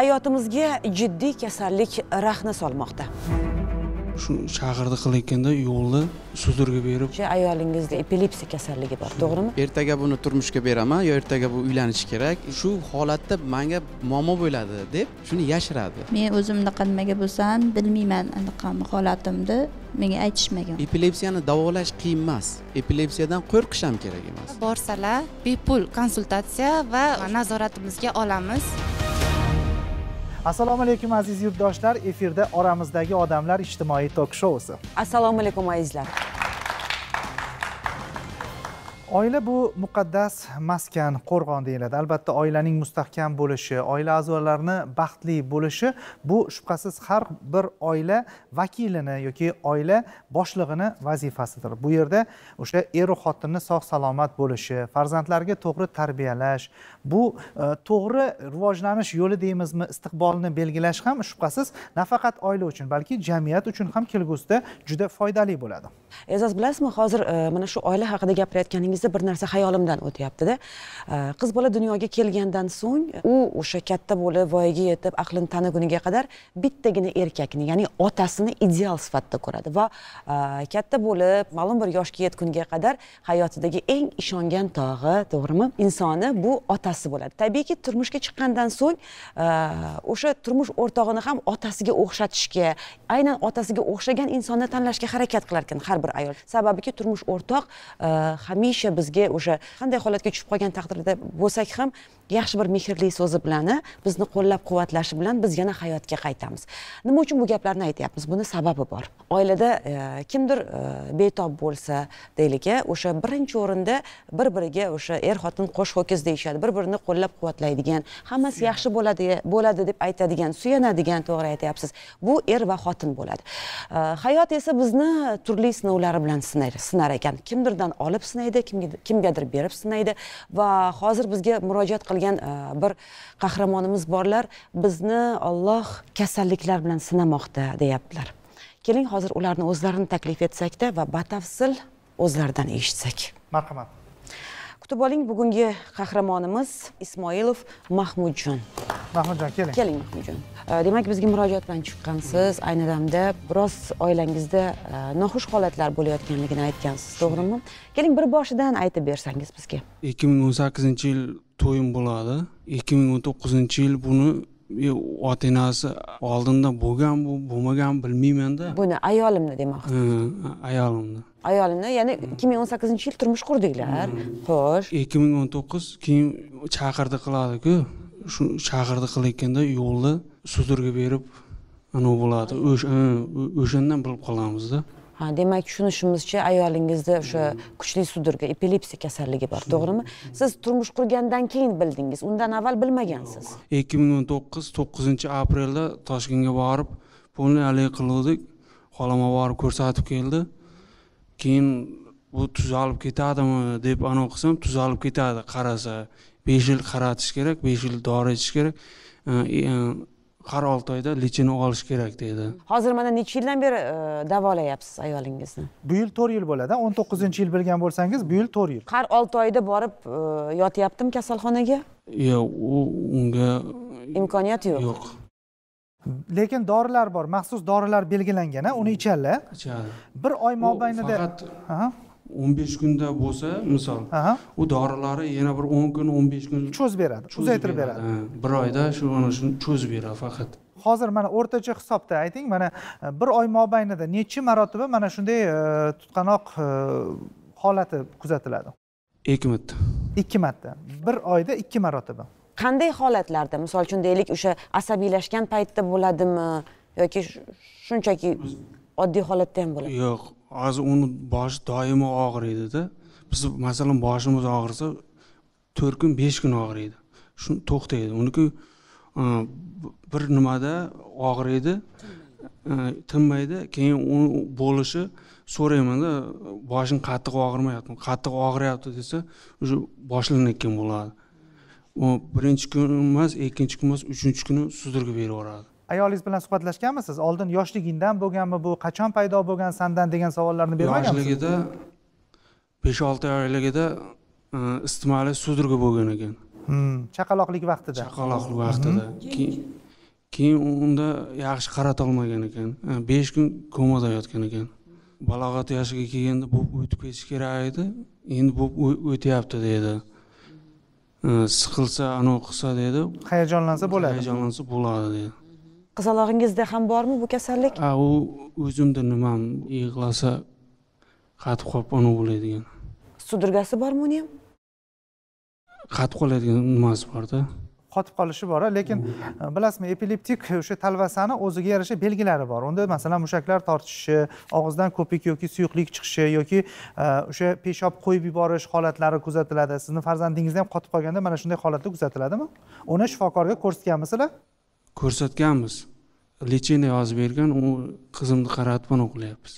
hayotimizga jiddiy kasallik rahna solmoqda shu chaqirdi qilayotganda yo'lni sudurga berib ayolingizda epilepsiya kasalligi bor to'g'rimi ertaga buni turmushga beraman yo ertaga bu uylanishi kerak shu holatda manga muammo bo'ladi deb shuni yashiradi men o'zimni nimaga bo'lsam bilmayman anaqa holatimni menga aytishmagan epilepsiyani davolash qiyin emas epilepsiyadan qo'rqish ham kerak emas borsalar bepul konsultatsiya va nazoratimizga olamiz assalomu alaykum aziz yurtdoshlar efirda oramizdagi odamlar ijtimoiy tok shousi assalomu alaykum azizlar oila bu muqaddas maskan qo'rg'on deyiladi albatta oilaning mustahkam bo'lishi oila a'zolarini baxtli bo'lishi bu shubhasiz har bir oila vakilini yoki oila boshlig'ini vazifasidir bu yerda o'sha eru xotinni sog' salomat bo'lishi farzandlarga to'g'ri tarbiyalash bu e, to'g'ri rivojlanish yo'li deymizmi istiqbolni belgilash ham shubhasiz nafaqat oila uchun balki jamiyat uchun ham kelgusida juda foydali bo'ladi e'zoz bilasizmi hozir e, mana shu oila haqida gapirayotganingiz doiraangizda bir narsa xayolimdan o'tyaptida qiz bola dunyoga kelgandan so'ng u o'sha katta bo'lib voyaga yetib aqlini taniguniga qadar bittagina erkakni ya'ni otasini ideal sifatida ko'radi va katta bo'lib ma'lum bir yoshga yetgunga qadar hayotidagi eng ishongan tog'i to'g'rimi insoni bu otasi bo'ladi tabiiyki turmushga chiqqandan so'ng o'sha turmush o'rtog'ini ham otasiga o'xshatishga aynan otasiga o'xshagan insonni tanlashga harakat qilar ekan har bir ayol sababiki turmush o'rtoq hamisha bizga o'sha qanday holatga tushib qolgan taqdirda bo'lsak ham yaxshi bir mehrli so'zi bilan bizni qo'llab quvvatlashi bilan biz yana hayotga qaytamiz nima uchun bu gaplarni aytyapmiz buni sababi bor oilada e, kimdir e, betob bo'lsa deylik o'sha birinchi o'rinda bir biriga o'sha er xotin qo'sh ho'kiz deyishadi bir birini qo'llab quvvatlaydigan hammasi yaxshi bo'ladi bo'ladi deb aytadigan suyanadigan to'g'ri aytyapsiz bu er va xotin bo'ladi e, hayot esa bizni turli sinovlari bilan sinar ekan kimdirdan olib sinaydi kimgadir berib sinaydi va hozir bizga murojaat qilgan bo'lgan e, bir qahramonimiz borlar bizni olloh kasalliklar bilan sinamoqda deyaptilar keling hozir ularni o'zlarini taklif etsakda va batafsil o'zlaridan eshitsak marhamat kutib oling bugungi qahramonimiz ismoilov mahmudjon mahmudjon keling keling mahmudjon demak bizga murojaat bilan chiqqansiz ayni damda biroz oilangizda e, noxush holatlar bo'layotganligini aytgansiz to'g'rimi keling bir boshidan aytib bersangiz bizga ikki ming o'n sakkizinchi yil to'yim bo'ladi ikki ming o'n to'qqizinchi yil buni e, ota enasi oldinda bo'lgan bu bo'lmagan bilmaymanda buni ayolimni demoqchi ayolimni ayolini ya'ni hmm. ikki ming o'n sakkizinchi yil turmush qurdinglar hmm. xo'sh ikki ming o'n to'qqiz keyin chaqirdi qiladiku shu chaqirdi qilayotganda yo'lda sudurga berib anavi bo'ladi o'shandan bilib qolamizda ha demak tushunishimizcha ayolingizda o'sha kuchli sudurga epilepsiya kasalligi bor hmm. to'g'rimi siz turmush qurgandan keyin bildingiz undan avval bilmagansiz ikki ming o'n to'qqiz to'qqizinchi aprelda toshkentga borib pulni haligi qiluvdik xolama borib ko'rsatib keldi keyin bu tuzalib ketadimi deb anavi qilsam tuzalib ketadi qarasa besh yil qaratish kerak besh yil dori ichish kerak э, э, har olti oyda lechini olish kerak dedi hozir mana nechi yildan beri э, davolayapsiz ayolingizni bu yil to'rt yil bo'ladi o'n to'qqizinchi yil bilgan bo'lsangiz bu yil to'rt yil har olti oyda borib yotyaptimi kasalxonaga yo'q u unga imkoniyat yo'q yo'q lekin dorilar bor maxsus dorilar belgilangan uni ichadilar hmm. ichadi bir oy mobaynida faqat o'n besh kunda bo'lsa misol u dorilari yana bir o'n kun o'n besh kun cho'zib beradi uzaytirib beradi bir oyda shu shuni cho'zib beradi faqat hozir mana o'rtacha hisobda ayting mana e, bir oy mobaynida nechi marotaba mana shunday e, tutqanoq e, holati kuzatiladi ikki marta ikki marta bir oyda ikki marotaba qanday holatlarda misol uchun deylik o'sha asabiylashgan paytda bo'ladimi yoki shunchaki oddiy holatda ham bo'ladi yo'q hozir uni boshi doimo og'riydida biz masalan boshimiz og'risa to'rt kun besh kun og'riydi shu to'xtaydi uniki e, bir nimada og'riydi e, tinmaydi keyin uni bo'lishi so'raymanda e, boshing qattiq og'rimayaptimi qattiq og'riyapti desa уже boshlanayotgan bo'ladi birinchi kun emas ikkinchi kun emas uchinchi kuni sudralib berib yuboradi ayolingiz bilan suhbatlashganmisiz oldin yoshligingdan bo'lganmi bu qachon paydo bo'lgan sandan degan savollarni bermagansiz yoshligida besh olti oyligida e, isitmali sudraga bo'lgan ekan hmm, chaqaloqlik vaqtida chaqaloqlik vaqtida keyin unda yaxshi qaratolmagan ekan e, besh kun komada yotgan ekan balog'at yoshiga kelganda bu o'tib ketishi kerak edi endi bu o'tyapti dedi siqilsa anavi qilsa deydi hayajonlansa bo'ladi hayajonlansa bo'ladi deydi qizalog'ingizda ham bormi bu kasallik ha u o'zimni nimam yig'lasa qatib qolib anavi bo'ladigan sudragasi bormi uni ham qatib qoladigan nimasi borda qotib qolishi bor lekin mm. e, bilasizmi epileptik o'sha talvasani o'ziga yarasha belgilari bor unda masalan mushaklar tortishishi og'izdan ko'pik yoki suyuqlik chiqishi yoki e, o'sha peshob qo'yib yuborish holatlari kuzatiladi sizni farzandingizda ham qotib qolganda mana shunday holatda kuzatiladimi uni shifokorga ko'rsatganmisizlar ko'rsatganmiz лечение yozib bergan u qizimni qaratib uni o'qiyapmiz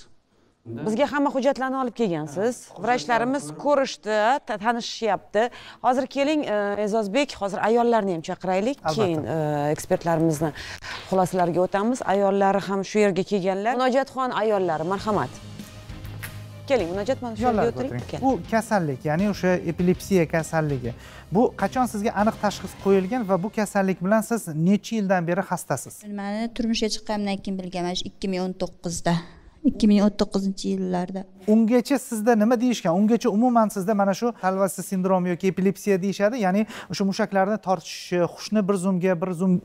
bizga hamma hujjatlarni olib kelgansiz vrachlarimiz ko'rishdi tanishishyapti hozir keling e, e'zozbek hozir ayollarni ham chaqiraylik keyin e, ekspertlarimizni xulosalariga o'tamiz ayollari ham shu yerga kelganlar munojatxon ayollari marhamat keling munojat mana shu yerga o'tiring bu kasallik ya'ni o'sha epilepsiya kasalligi bu qachon sizga aniq tashxis qo'yilgan va bu kasallik bilan siz necha yildan beri xastasiz mani turmushga chiqqanimdan keyin bilganman shu ikki ming o'n to'qqizda ikki ming o'n to'qqizinchi yillarda ungacha sizda nima deyishgan ungacha umuman sizda mana shu talvasi sindromi yoki epilepsiya deyishadi ya'ni o'sha mushaklarni tortishishi hushni bir zumga bir zum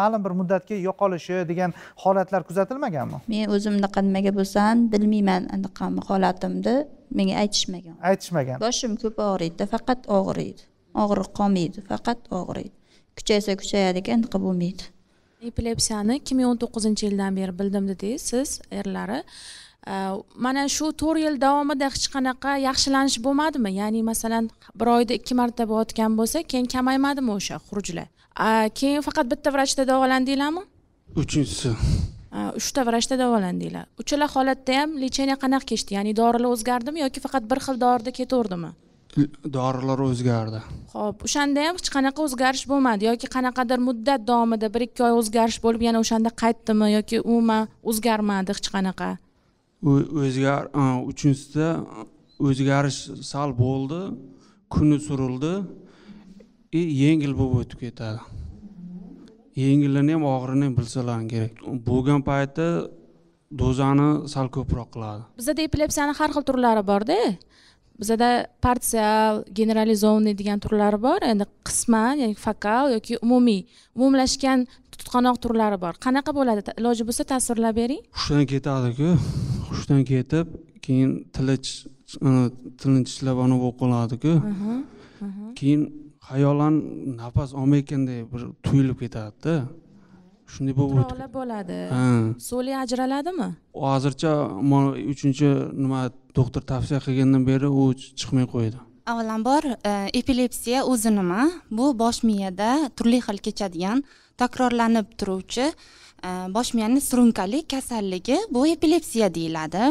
ma'lum bir muddatga yo'qolishi degan holatlar kuzatilmaganmi men o'zim unaqa nimaga bo'lsam bilmayman anaqa holatimni menga aytishmagan aytishmagan boshim ko'p og'riydi faqat og'riydi og'riq qolmaydi faqat og'riydi kuchaysa kuchayadi ekan anaqa bo'lmaydi epilepsiyani ikki ming o'n to'qqizinchi yildan beri bildim dedingiz siz erlari mana shu to'rt yil davomida hech qanaqa yaxshilanish bo'lmadimi ya'ni masalan bir oyda ikki marta bo'layotgan bo'lsa keyin kamaymadimi o'sha xurujlar keyin faqat bitta vrachda davolandinglarmi uchinchisi uchta vrachda davolandinglar uchala holatda ham lecheniya qanaqa kechdi ya'ni dorilar o'zgardimi yoki faqat bir xil dorida ketaverdimi dorilar o'zgardi ho'p o'shanda ham hech qanaqa o'zgarish bo'lmadi yoki qanaqadir muddat davomida bir ikki oy o'zgarish bo'lib yana o'shanda qaytdimi yoki umuman o'zgarmadi hech qanaqa o'zgar uchinchisida o'zgarish sal bo'ldi kuni surildi и yengil bo'lib o'tib ketadi yengilini ham og'irini ham bilsalar kerak bo'lgan paytda dozani sal ko'proq qiladi bizada epilepsiyani har xil turlari borda bizada parsial generalizованный degan turlari bor endi qisman ya'ni fokal yoki umumiy umumlashgan tutqanoq turlari bor qanaqa bo'ladi iloji bo'lsa tasvirlab bering hushdan ketadiku hushdan ketib keyin tili tilini tishlab bo'lib qoladiku keyin xayolan nafas olmayotganday bir tuyulib ketadida shunday bo'lib o'tdi bo'ladi so'li ajraladimi hozircha uchinchi nima doktor tavsiya qilgandan beri u chiqmay qo'ydi avvalambor e, epilepsiya o'zi nima bu bosh miyada turli xil kechadigan takrorlanib turuvchi e, bosh miyani surunkali kasalligi bu epilepsiya deyiladi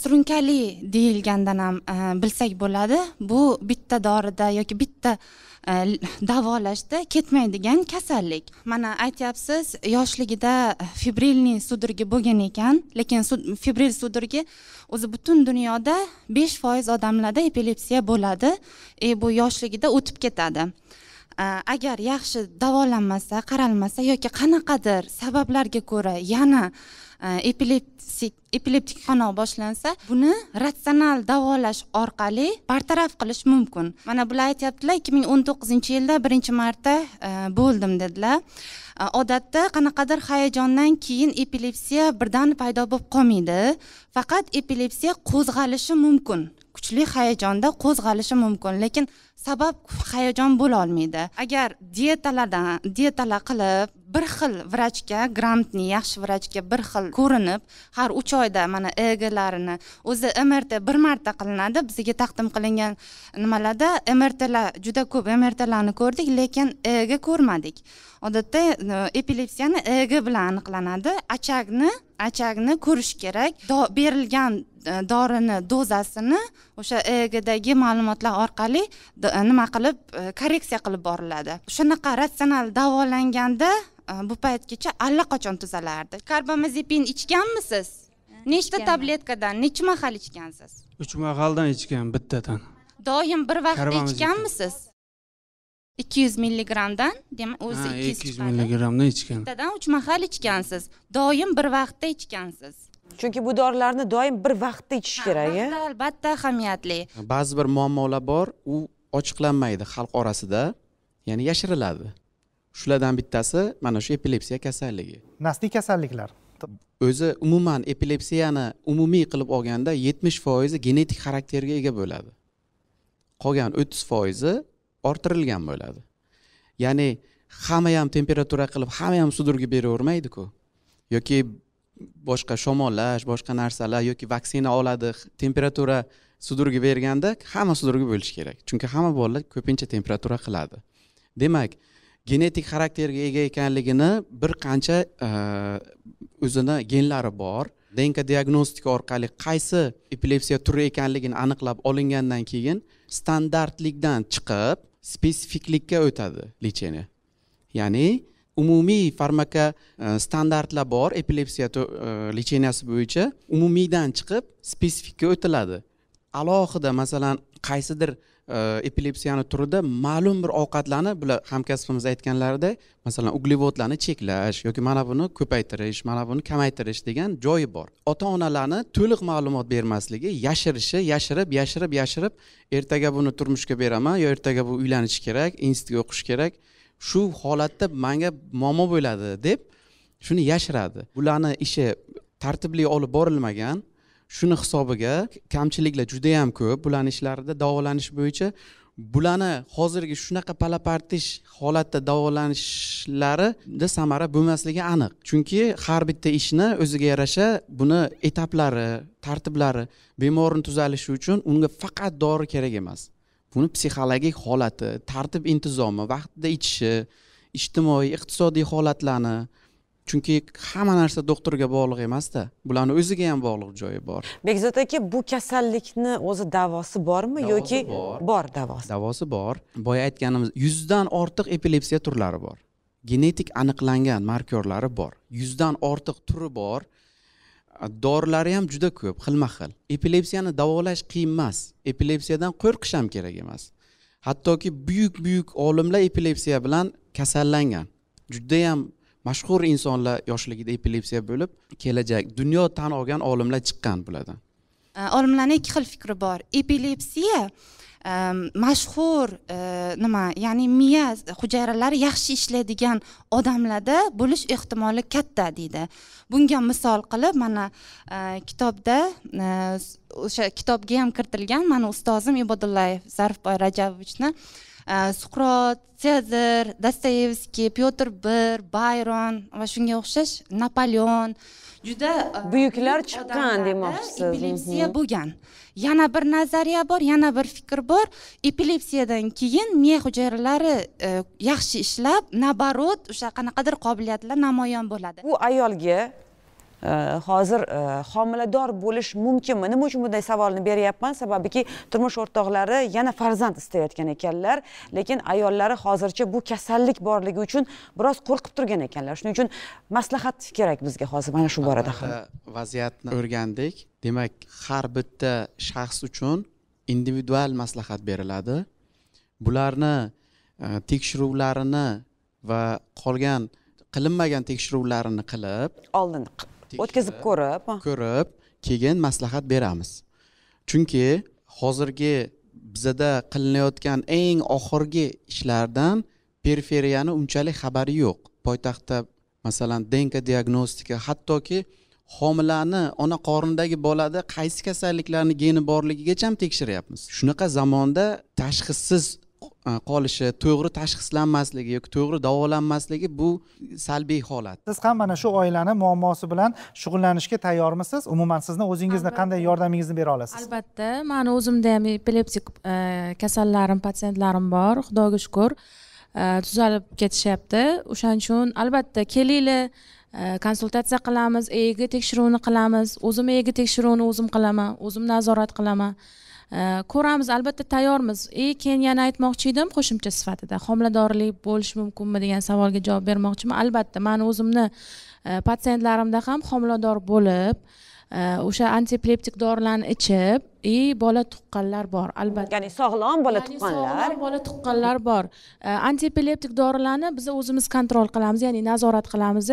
surunkali э, deyilgandan ham э, bilsak bo'ladi bu bitta dorida yoki bitta э, davolashda ketmaydigan kasallik mana aytyapsiz yoshligida fibrilniy sudurgi bo'lgan ekan lekin fibril sudurgi o'zi butun dunyoda besh foiz odamlarda epilepsiya bo'ladi e bu yoshligida o'tib ketadi agar yaxshi davolanmasa qaralmasa yoki qanaqadir sabablarga ko'ra yana E, epileptik epileptik xonov boshlansa buni ratsional davolash orqali bartaraf qilish mumkin mana bular aytyaptilar ikki ming o'n to'qqizinchi yilda birinchi marta e, bo'ldim dedilar e, odatda qanaqadir hayajondan keyin epilepsiya birdan paydo bo'lib qolmaydi faqat epilepsiya qo'zg'alishi mumkin kuchli hayajonda qo'zg'alishi mumkin lekin sabab hayajon bo'la olmaydi agar dietalardan dietalar qilib bir xil vrachga grantni yaxshi vrachga bir xil ko'rinib har uch oyda mana eglarini o'zi mrt bir marta qilinadi bizga taqdim qilingan nimalarda mrtlar juda ko'p mrtlarni ko'rdik lekin eg ko'rmadik odatda e, epilepsiyani eg bilan aniqlanadi achagni achagni ko'rish kerak berilgan E, dorini dozasini o'sha egdagi ma'lumotlar orqali e, nima qilib e, korreksiya qilib boriladi shunaqa ratsional davolanganda bu paytgacha allaqachon tuzalardi karbamazepin ichganmisiz nechta tabletkadan nechi mahal ichgansiz uch mahaldan ichgan bittadan doim bir vaqtda ichganmisiz ikki yuz milligramdan demak o'zi ikki yuz milligramdan ichgan bittadan uch mahal ichgansiz doim bir vaqtda ichgansiz chunki bu dorilarni doim bir vaqtda ichish kerak albatta ahamiyatli ba'zi bir muammolar bor u ochiqlanmaydi xalq orasida ya'ni yashiriladi shulardan bittasi mana shu epilepsiya kasalligi nasliy kasalliklar o'zi umuman epilepsiyani umumiy qilib olganda yetmish foizi genetik xarakterga ega bo'ladi qolgan o'ttiz foizi orttirilgan bo'ladi ya'ni hamma ham temperatura qilib hamma ham sudurga beravermaydiku yoki boshqa shamollash boshqa narsalar yoki vaksina oladi temperatura sudurgi berganda hamma sudurgi bo'lishi kerak chunki hamma bolalar ko'pincha temperatura qiladi demak genetik xarakterga ega ekanligini bir qancha e, o'zini genlari bor dnk diagnostika orqali qaysi epilepsiya turi ekanligini aniqlab olingandan keyin standartlikdan chiqib spesifiklikka o'tadi lecheniya ya'ni umumiy farmaka e, standartlar bor epilepsiya e, lecheniyasi bo'yicha umumiydan chiqib spesifikka o'tiladi alohida masalan qaysidir e, epilepsiyani turida ma'lum bir ovqatlarni bular hamkasbimiz aytganlarida masalan uglevodlarni cheklash yoki mana buni ko'paytirish mana buni kamaytirish degan joyi bor ota onalarni to'liq ma'lumot bermasligi yashirishi yashirib yashirib yashirib ertaga buni turmushga beraman yo ertaga bu uylanishi kerak institutga o'qish kerak shu holatda manga muammo bo'ladi deb shuni yashiradi bularni ishi tartibli olib borilmagan shuni hisobiga kamchiliklar juda yam ko'p bularni ishlarida davolanish bo'yicha bularni hozirgi shunaqa palapartish holatda davolanishlarida samara bo'lmasligi aniq chunki har bitta ishni o'ziga yarasha buni etaplari tartiblari bemorni tuzalishi uchun unga faqat dori kerak emas uni psixologik holati tartib intizomi vaqtida ichishi ijtimoiy iqtisodiy holatlarni chunki hamma narsa doktorga bog'liq emasda bularni o'ziga ham bog'liq joyi bor bekzod aka bu kasallikni o'zi davosi bormi yoki bor davosi davosi bor boya aytganimiz yuzdan ortiq epilepsiya turlari bor genetik aniqlangan markerlari bor yuzdan ortiq turi bor dorilari ham juda ko'p xilma xil epilepsiyani davolash qiyin emas epilepsiyadan qo'rqish ham kerak emas hattoki buyuk buyuk olimlar epilepsiya bilan kasallangan judayam mashhur insonlar yoshligida epilepsiya bo'lib kelajak dunyo tan olgan olimlar chiqqan bulardan olimlarni ikki xil fikri bor epilepsiya uh, mashhur e, nima ya'ni miya hujayralari yaxshi ishlaydigan odamlarda bo'lish ehtimoli katta deydi bunga misol qilib mana e, kitobda e, o'sha kitobga ham kiritilgan mani ustozim ibodullayev zarifboy rajabovichni suqrot sezar dostoyevskiy pyotr bir bayron va shunga o'xshash napoleon juda buyuklar chiqqan demoqchisiz epilepsiya bo'lgan yana bir nazariya bor yana bir fikr bor epilepsiyadan keyin miya hujayralari e, yaxshi ishlab наоборот o'sha qanaqadir qobiliyatlar namoyon bo'ladi bu ayolga Э, hozir э, homilador bo'lish mumkinmi nima uchun bunday savolni beryapman sababiki turmush o'rtoqlari yana farzand istayotgan ekanlar lekin ayollari hozircha bu kasallik borligi uchun biroz qo'rqib turgan ekanlar shuning uchun maslahat kerak bizga hozir mana shu borada ham vaziyatni o'rgandik demak har bitta shaxs uchun individual maslahat beriladi bularni e, tekshiruvlarini va qolgan qilinmagan tekshiruvlarini qilib oldin o'tkazib ko'rib ko'rib keyin maslahat beramiz chunki hozirgi bizada qilinayotgan eng oxirgi ishlardan periferiyani unchalik xabari yo'q poytaxtda masalan denka diagnostika hattoki homilani ona qornidagi bolada qaysi kasalliklarni geni borligigacha ham tekshiryapmiz shunaqa zamonda tashxissiz E, qolishi to'g'ri tashxislanmasligi yoki to'g'ri davolanmasligi bu salbiy holat siz ham mana shu oilani muammosi bilan shug'ullanishga tayyormisiz umuman sizni o'zingizni qanday yordamingizni bera olasiz albatta mani o'zimda ham epileptik e, kasallarim patsientlarim bor xudoga shukur e, tuzalib ketishyapti o'shaning uchun albatta kelinglar konsultatsiya qilamiz eeg tekshiruvini qilamiz o'zim eeg tekshiruvini o'zim qilaman o'zim nazorat qilaman Э, ko'ramiz albatta tayyormiz и keyin yana aytmoqchi edim qo'shimcha sifatida homiladorlik bo'lishi mumkinmi degan savolga javob bermoqchiman albatta man o'zimni e, patsientlarimda ham homilador bo'lib o'sha antiepleptik dorilarni ichib и bola tuqqanlar bor albatta ya'ni sog'lom bola tuqqanlar sog'lom bola tuqqanlar bor antiepileptik dorilarni biz o'zimiz kontrol qilamiz ya'ni nazorat qilamiz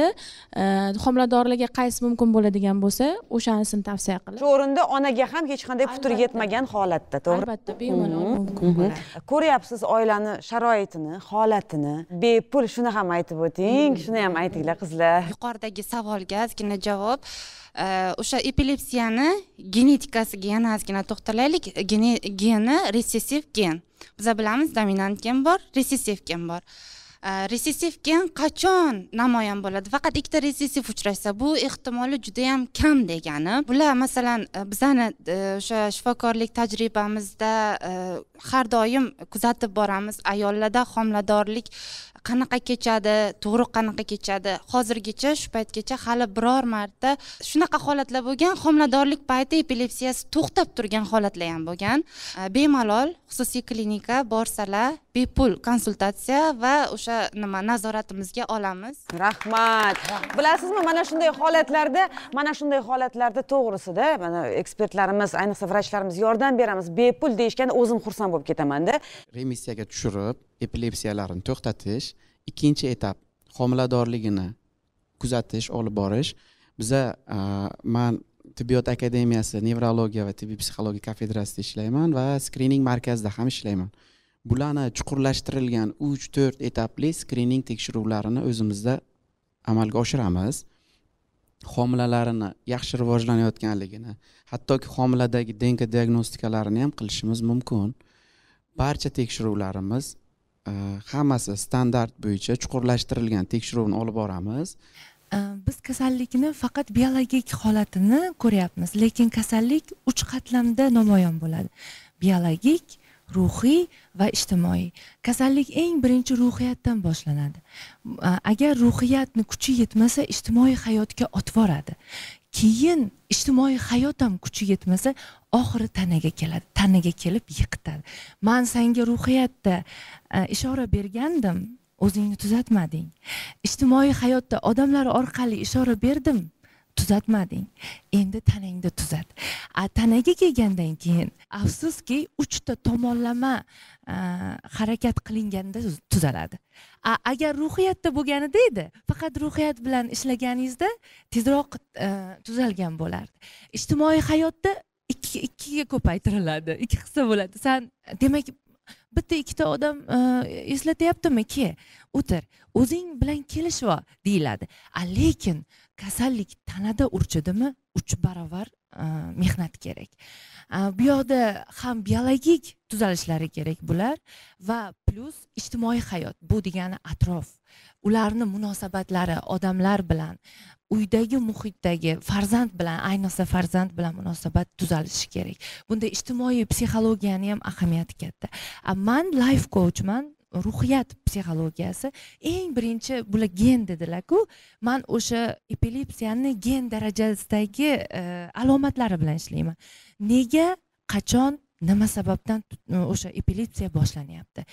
homiladorlarga qaysi mumkin bo'ladigan bo'lsa o'shanisini tavsiya qilamiz shu o'rinda onaga ham hech qanday putur yetmagan holatda to'g'ri albatta bemalol mumkin ko'ryapsiz oilani sharoitini holatini bepul shuni ham aytib o'ting hmm. shuni ham aytinglar qizlar yuqoridagi savolga ozgina javob Э, o'sha epilepsiyani genetikasiga yana ozgina to'xtalaylik geni resessiv gen biza bilamiz dominant gen bor resessiv gen bor э, resessiv gen qachon namoyon bo'ladi faqat ikkita resessiv uchrashsa bu ehtimoli judayam kam degani bular masalan e, bizani e, o'sha shifokorlik tajribamizda e, har doim kuzatib boramiz ayollarda homiladorlik qanaqa kechadi tug'ruq qanaqa kechadi hozirgacha shu paytgacha hali biror marta shunaqa holatlar bo'lgan homiladorlik payti epilepsiyasi to'xtab turgan holatlar ham bo'lgan e, bemalol xususiy klinika borsalar bepul konsultatsiya va o'sha nima nazoratimizga olamiz rahmat bilasizmi mana shunday holatlarda mana shunday holatlarda to'g'risida mana ekspertlarimiz ayniqsa vrachlarimiz yordam beramiz bepul deyishganda o'zim xursand bo'lib ketamanda remissiyaga tushirib epilepsiyalarini to'xtatish ikkinchi etap homiladorligini kuzatish olib borish biza man tibbiyot akademiyasi nevrologiya va tibbiy psixologiya kafedrasida ishlayman va skrining markazida ham ishlayman bularni chuqurlashtirilgan uch to'rt etapli skrining tekshiruvlarini o'zimizda amalga oshiramiz homilalarini yaxshi rivojlanayotganligini hattoki homiladagi dnk diagnostikalarini ham qilishimiz mumkin barcha tekshiruvlarimiz hammasi standart bo'yicha chuqurlashtirilgan tekshiruvni olib boramiz biz kasallikni faqat biologik holatini ko'ryapmiz lekin kasallik uch qatlamda namoyon bo'ladi biologik ruhiy va ijtimoiy kasallik eng birinchi ruhiyatdan boshlanadi agar ruhiyatni kuchi yetmasa ijtimoiy hayotga otvoradi keyin ijtimoiy hayot ham kuchi yetmasa oxiri tanaga keladi tanaga kelib yiqitadi man senga ruhiyatda e, ishora bergandim o'zingni tuzatmading ijtimoiy hayotda odamlar orqali ishora berdim tuzatmading endi tanangda tuzat a tanaga kelgandan keyin afsuski uchta tomonlama harakat qilinganda tuzaladi a agar ruhiyatda bo'lganida edi faqat ruhiyat bilan ishlaganingizda tezroq e, tuzalgan bo'lardi ijtimoiy hayotda ikkiga ko'paytiriladi ikki hissa bo'ladi san demak bitta ikkita odam e, eslatyaptimi o'tir o'zing bilan kelishib ol deyiladi lekin kasallik tanada urchidimi uch baravar e, mehnat kerak bu yoqda ham biologik tuzalishlari kerak bular va plyus ijtimoiy hayot bu degani atrof ularni munosabatlari odamlar bilan uydagi muhitdagi farzand bilan ayniqsa farzand bilan munosabat tuzalishi kerak bunda ijtimoiy psixologiyani ham ahamiyati katta man life coachman ruhiyat psixologiyasi eng birinchi bular gen dedilarku man o'sha epilepsiyani gen darajasidagi e, alomatlari bilan ishlayman nega qachon nima sababdan e, o'sha epilepsiya boshlanyapti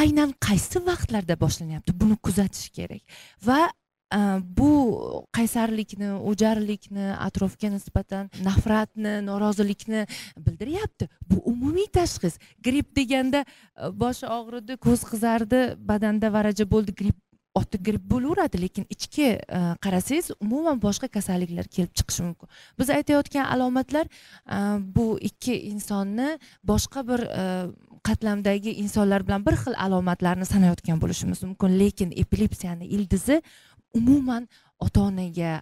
aynan qaysi vaqtlarda boshlanyapti buni kuzatish kerak va e, bu qaysarlikni o'jarlikni atrofga nisbatan nafratni norozilikni bildiryapti bu umumiy tashxis gripp deganda e, bosh og'ridi ko'z qizardi badanda varaja bo'ldi gripp olib kirib bo'laveradi lekin ichki e, qarasangiz umuman boshqa kasalliklar kelib chiqishi mumkin biz aytayotgan alomatlar e, bu ikki insonni boshqa bir e, qatlamdagi insonlar bilan bir xil alomatlarni sanayotgan bo'lishimiz mumkin lekin epilepsiyani ildizi umuman ota onaga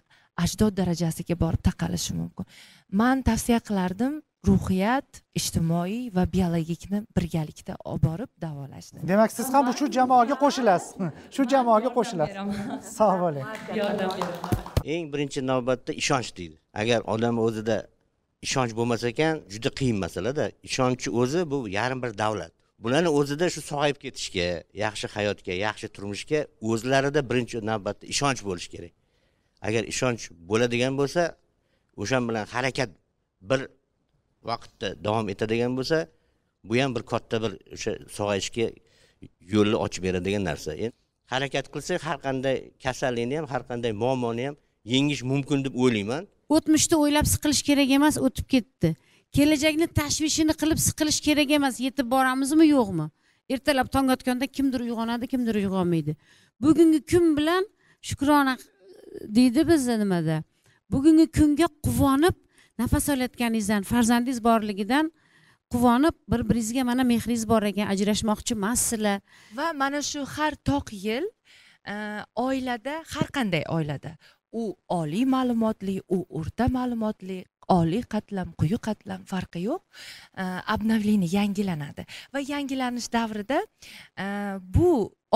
ajdod darajasiga borib taqalishi mumkin man tavsiya qilardim ruhiyat ijtimoiy va biologikni birgalikda olib borib davolashni demak siz ham shu jamoaga qo'shilasiz shu jamoaga qo'shilasiz sog' bo'ling eng birinchi navbatda ishonch deydi agar odam o'zida ishonch bo'lmasa ekan juda qiyin masalada ishonchni o'zi bu yarim bir davlat bularni o'zida shu sog'ayib ketishga yaxshi hayotga yaxshi turmushga o'zlarida birinchi navbatda ishonch bo'lishi kerak agar ishonch bo'ladigan bo'lsa o'sha bilan harakat bir vaqtda davom etadigan bo'lsa bu ham bir katta bir o'sha sog'ayishga yo'lni ochib beradigan narsa endi harakat qilsak har qanday kasallikni ham har qanday muammoni ham yengish mumkin deb o'ylayman o'tmishni o'ylab siqilish kerak emas o'tib ketdi kelajakni tashvishini qilib siqilish kerak emas yetib boramizmi yo'qmi ertalab tong otganda kimdir uyg'onadi kimdir uyg'onmaydi bugungi kun bilan shukrona e, deydi bizni nimada bugungi kunga quvonib nafas olayotganingizdan farzandingiz borligidan quvonib bir biringizga mana mehringiz bor ekan ajrashmoqchi emassizlar va mana shu har toq yil e, oilada har qanday oilada u oliy ma'lumotli u o'rta ma'lumotli oliy qatlam quyi qatlam farqi yo'q обновление e, yangilanadi va yangilanish davrida e, bu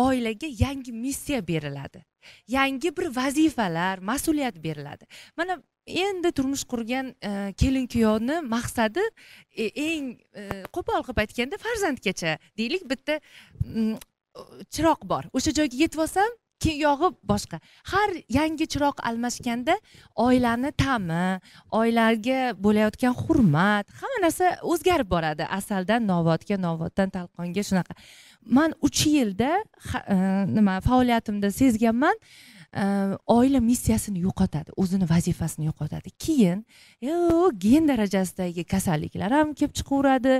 oilaga yangi missiya beriladi yangi bir vazifalar mas'uliyat beriladi mana endi turmush qurgan e, kelin kuyovni maqsadi e, eng e, qo'pol qilib aytganda farzandgacha deylik bitta mm, chiroq bor o'sha joyga yetib olsam keyin yog'i boshqa har yangi chiroq almashganda oilani ta'mi oilaga bo'layotgan hurmat hamma narsa o'zgarib boradi asaldan novodga novoddan talqonga shunaqa man uch yilda nima faoliyatimda sezganman Э, oila missiyasini yo'qotadi o'zini vazifasini yo'qotadi keyin gen darajasidagi kasalliklar ham kelib chiqaveradi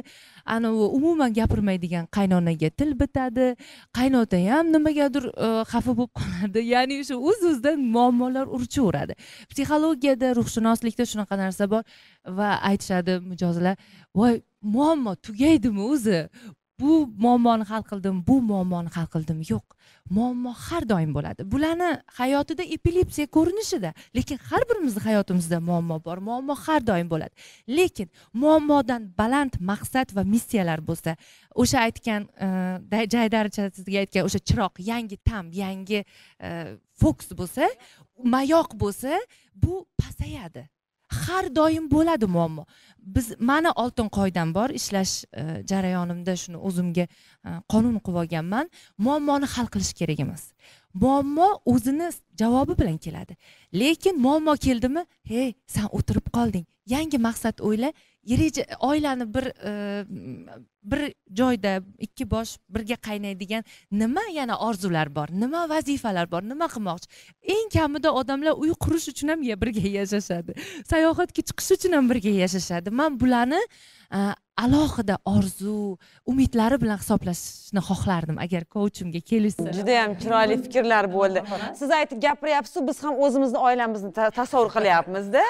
anavi umuman gapirmaydigan qaynonaga til bitadi qaynota ham nimagadir e, xafa bo'lib qoladi ya'ni o'sha o'z o'zidan muammolar urchaveradi psixologiyada ruhshunoslikda shunaqa narsa bor va aytishadi mijozlar voy muammo tugaydimi o'zi bu muammoni hal qildim bu muammoni hal qildim yo'q muammo har doim bo'ladi bularni hayotida epilepsiya ko'rinishida lekin har birimizni hayotimizda muammo bor muammo har doim bo'ladi lekin muammodan baland maqsad va missiyalar bo'lsa o'sha aytgan e, jaydarcha sizga aytgan o'sha chiroq yangi tam yangi e, fokus bo'lsa mayoq bo'lsa bu pasayadi har doim bo'ladi muammo biz mani oltin qoidam bor ishlash e, jarayonimda shuni o'zimga e, qonun qilib olganman muammoni hal qilish kerak emas muammo o'zini javobi bilan keladi lekin muammo keldimi hey san o'tirib qolding yangi maqsad o'yla yirik oilani bir e, bir joyda ikki bosh birga qaynaydigan nima yana orzular bor nima vazifalar bor nima qilmoqchi eng kamida odamlar uy qurish uchun ham birga yashashadi sayohatga chiqish uchun ham birga yashashadi man bularni alohida orzu umidlari bilan hisoblashishni xohlardim agar kouchimga kelishsa yam chiroyli fikrlar bo'ldi siz aytib gapiryapsiz biz ham o'zimizni oilamizni tasavvur qilyapmizda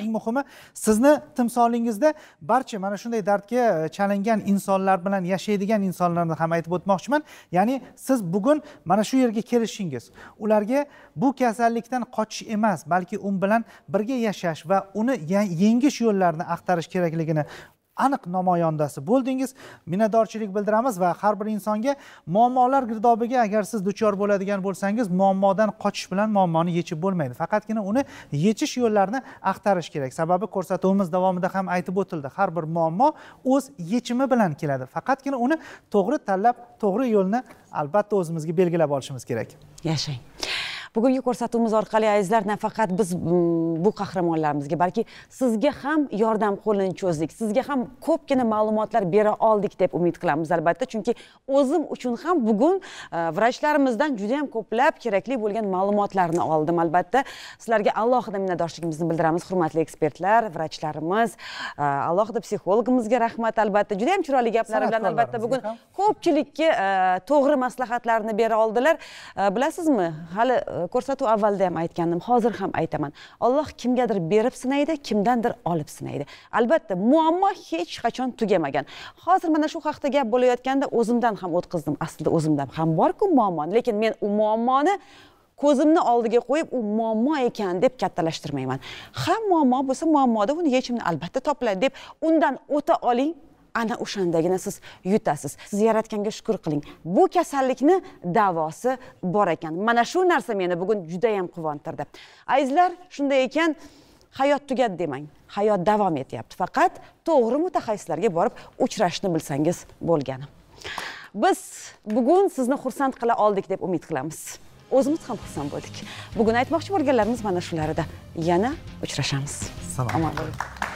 eng muhimi sizni timsolingizda barcha mana shunday dardga e, chalingan insonlar bilan yashaydigan insonlarni ham aytib o'tmoqchiman ya'ni siz bugun mana shu yerga kelishingiz ularga bu kasallikdan qochish emas balki u bilan birga yashash va uni yengish yo'llarini axtarish kerakligini aniq namoyondasi bo'ldingiz minnatdorchilik bildiramiz va har bir insonga muammolar girdobiga agar siz duchor bo'ladigan bo'lsangiz muammodan qochish bilan muammoni yechib bo'lmaydi faqatgina uni yechish yo'llarini axtarish kerak sababi ko'rsatuvimiz davomida ham aytib o'tildi har bir muammo o'z yechimi bilan keladi faqatgina uni to'g'ri tanlab to'g'ri yo'lni albatta o'zimizga belgilab olishimiz kerak yashang bugungi ko'rsatuvimiz orqali azizlar nafaqat biz mm, bu qahramonlarimizga balki sizga ham yordam qo'lini cho'zdik sizga ham ko'pgina ma'lumotlar bera oldik deb umid qilamiz albatta chunki o'zim uchun ham bugun e, vrachlarimizdan juda yam ko'plab kerakli bo'lgan ma'lumotlarni oldim albatta sizlarga alohida minnatdorchiligimizni bildiramiz hurmatli ekspertlar vrachlarimiz e, alohida psixologimizga rahmat albatta juda yam chiroyli gaplari bilan albatta bugun ko'pchilikka e, to'g'ri maslahatlarni bera oldilar bilasizmi hali ko'rsatuv avvalida ham aytgandim hozir ham aytaman olloh kimgadir berib sinaydi kimdandir olib sinaydi albatta muammo hech qachon tugamagan hozir mana shu haqda gap bo'layotganda o'zimdan ham o'tkazdim aslida o'zimdan ham borku muammo lekin men u muammoni ko'zimni oldiga qo'yib u muammo ekan deb kattalashtirmayman ha muammo bo'lsa muammoda uni yechimini albatta topiladi deb undan o'ta oling ana o'shandagina siz yutasiz siz yaratganga shukur qiling bu kasallikni davosi bor ekan mana shu narsa meni bugun judayam quvontirdi azizlar shunday ekan hayot tugadi demang hayot davom etyapti faqat to'g'ri mutaxassislarga borib uchrashni bilsangiz bo'lgani biz bugun sizni xursand qila oldik deb umid qilamiz o'zimiz ham xursand bo'ldik bugun aytmoqchi bo'lganlarimiz mana shular edi yana uchrashamiz omon bo'ling